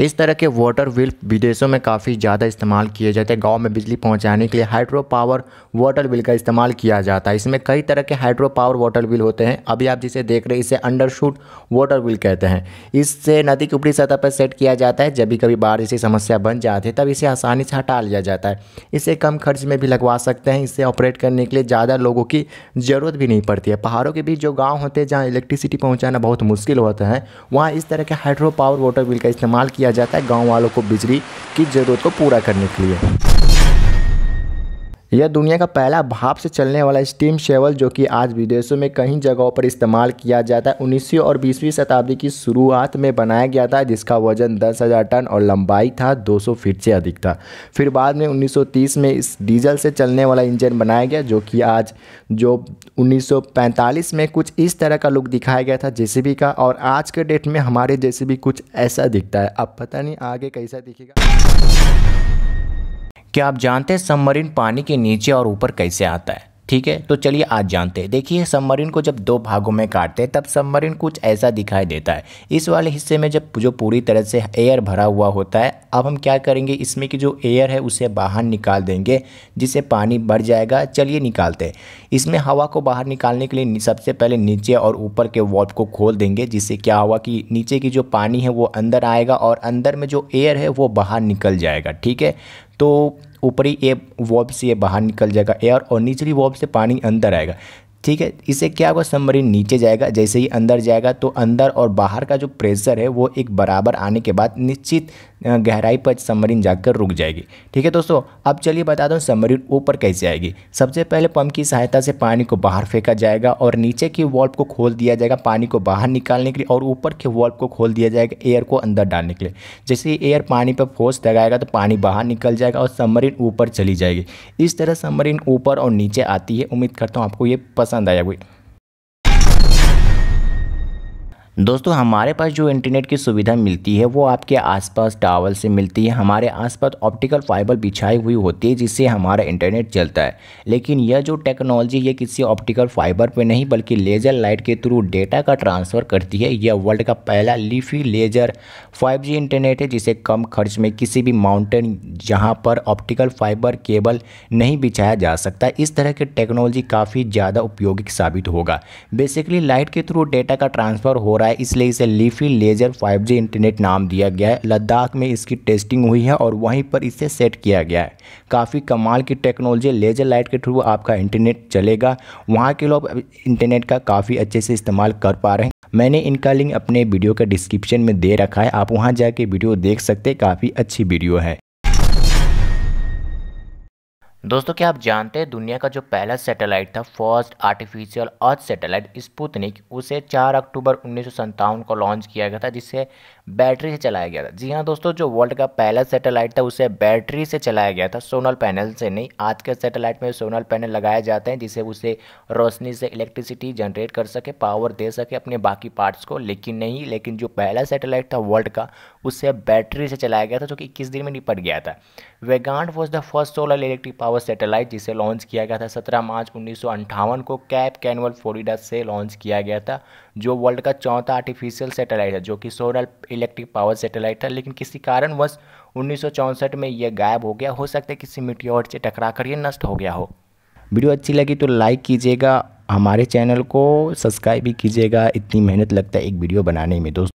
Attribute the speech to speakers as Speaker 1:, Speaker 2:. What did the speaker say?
Speaker 1: इस तरह के वाटर व्हील विदेशों में काफ़ी ज़्यादा इस्तेमाल किए जाते हैं गाँव में बिजली पहुँचाने के लिए हाइड्रो पावर वाटर व्हील का इस्तेमाल किया जाता है इसमें कई तरह के हाइड्रो पावर वाटर व्हील होते हैं अभी आप जिसे देख रहे हैं इसे अंडरशूट वाटर व्हील कहते हैं इससे नदी की ऊपरी सतह पर सेट किया जाता है जब भी कभी बाढ़ जैसी समस्या बन जाती है तब इसे आसानी से हटा लिया जाता है इसे कम खर्च में भी लगवा सकते हैं इसे ऑपरेट करने के लिए ज़्यादा लोगों की ज़रूरत भी नहीं पड़ती है पहाड़ों के बीच जो गाँव होते हैं जहाँ इलेक्ट्रिसिटी पहुँचाना बहुत मुश्किल होता है वहाँ इस तरह के हाइड्रो पावर वाटर व्हील का इस्तेमाल किया किया जाता है गाँव वालों को बिजली की ज़रूरत को पूरा करने के लिए यह दुनिया का पहला भाप से चलने वाला स्टीम शेवल जो कि आज विदेशों में कई जगहों पर इस्तेमाल किया जाता है उन्नीसवीं और बीसवीं शताब्दी की शुरुआत में बनाया गया था जिसका वजन दस हज़ार टन और लंबाई था 200 फीट से अधिक था फिर बाद में 1930 में इस डीजल से चलने वाला इंजन बनाया गया जो कि आज जो 1945 में कुछ इस तरह का लुक दिखाया गया था जे का और आज के डेट में हमारे जे कुछ ऐसा दिखता है अब पता नहीं आगे कैसा दिखेगा क्या आप जानते हैं सबमरीन पानी के नीचे और ऊपर कैसे आता है ठीक है तो चलिए आज जानते हैं देखिए सबमरीन को जब दो भागों में काटते हैं तब सबमरीन कुछ ऐसा दिखाई देता है इस वाले हिस्से में जब जो पूरी तरह से एयर भरा हुआ होता है अब हम क्या करेंगे इसमें की जो एयर है उसे बाहर निकाल देंगे जिससे पानी बढ़ जाएगा चलिए निकालते हैं इसमें हवा को बाहर निकालने के लिए सबसे पहले नीचे और ऊपर के वॉल्व को खोल देंगे जिससे क्या हुआ कि नीचे की जो पानी है वो अंदर आएगा और अंदर में जो एयर है वो बाहर निकल जाएगा ठीक है तो ऊपरी ये वॉब से ये बाहर निकल जाएगा एयर और निचली वॉब से पानी अंदर आएगा ठीक है इसे क्या होगा सबमरीन नीचे जाएगा जैसे ही अंदर जाएगा तो अंदर और बाहर का जो प्रेशर है वो एक बराबर आने के बाद निश्चित गहराई पर सबमरीन जाकर रुक जाएगी ठीक है दोस्तों अब चलिए बता दूँ सबमरीन ऊपर कैसे आएगी सबसे पहले पंप की सहायता से पानी को बाहर फेंका जाएगा और नीचे की वॉल्व को खोल दिया जाएगा पानी को बाहर निकालने के लिए और ऊपर के वॉल्व को खोल दिया जाएगा एयर को अंदर डालने के लिए जैसे एयर पानी पर फोर्स लगाएगा तो पानी बाहर निकल जाएगा और सबमरीन ऊपर चली जाएगी इस तरह सबमरीन ऊपर और नीचे आती है उम्मीद करता हूँ आपको ये पसंद आया हुई दोस्तों हमारे पास जो इंटरनेट की सुविधा मिलती है वो आपके आसपास टावल से मिलती है हमारे आसपास ऑप्टिकल फाइबर बिछाई हुई होती है जिससे हमारा इंटरनेट चलता है लेकिन यह जो टेक्नोलॉजी ये किसी ऑप्टिकल फाइबर पर नहीं बल्कि लेज़र लाइट के थ्रू डेटा का ट्रांसफ़र करती है यह वर्ल्ड का पहला लीफी लेज़र फाइव इंटरनेट है जिसे कम खर्च में किसी भी माउंटेन जहाँ पर ऑप्टिकल फाइबर केबल नहीं बिछाया जा सकता इस तरह की टेक्नोलॉजी काफ़ी ज़्यादा उपयोगी साबित होगा बेसिकली लाइट के थ्रू डेटा का ट्रांसफ़र हो रहा है इसलिए इसे लीफी लेजर 5G इंटरनेट नाम दिया गया है लद्दाख में इसकी टेस्टिंग हुई है और वहीं पर इसे सेट किया गया है काफ़ी कमाल की टेक्नोलॉजी लेजर लाइट के थ्रू आपका इंटरनेट चलेगा वहाँ के लोग इंटरनेट का काफ़ी अच्छे से इस्तेमाल कर पा रहे हैं मैंने इनका लिंक अपने वीडियो के डिस्क्रिप्शन में दे रखा है आप वहाँ जाके वीडियो देख सकते काफ़ी अच्छी वीडियो है दोस्तों क्या आप जानते हैं दुनिया का जो पहला सैटेलाइट था first artificial earth satellite Sputnik उसे 4 अक्टूबर उन्नीस को लॉन्च किया गया था जिससे बैटरी से चलाया गया था जी हाँ दोस्तों जो वर्ल्ड का पहला सैटेलाइट था उसे बैटरी से चलाया गया था सोनल पैनल से नहीं आज के सैटेलाइट में सोनल पैनल लगाए जाते हैं जिसे उसे रोशनी से इलेक्ट्रिसिटी जनरेट कर सके पावर दे सके अपने बाकी पार्ट्स को लेकिन नहीं लेकिन जो पहला सैटेलाइट था वर्ल्ड का उसे बैटरी से चलाया गया था जो कि इक्कीस दिन में निपट गया था Vanguard was the first solar electric power satellite जिसे लॉन्च किया गया था सत्रह मार्च उन्नीस को कैप कैनवल फ्लोरिडा से लॉन्च किया गया था जो वर्ल्ड का चौथा आर्टिफिशियल सेटेलाइट है जो कि सोलर इलेक्ट्रिक पावर सेटेलाइट था लेकिन किसी कारणवश उन्नीस में यह गायब हो गया हो सकता है किसी मिट्टी से टकरा कर नष्ट हो गया हो वीडियो अच्छी लगी तो लाइक कीजिएगा हमारे चैनल को सब्सक्राइब भी कीजिएगा इतनी मेहनत लगता है एक वीडियो बनाने में दोस्तों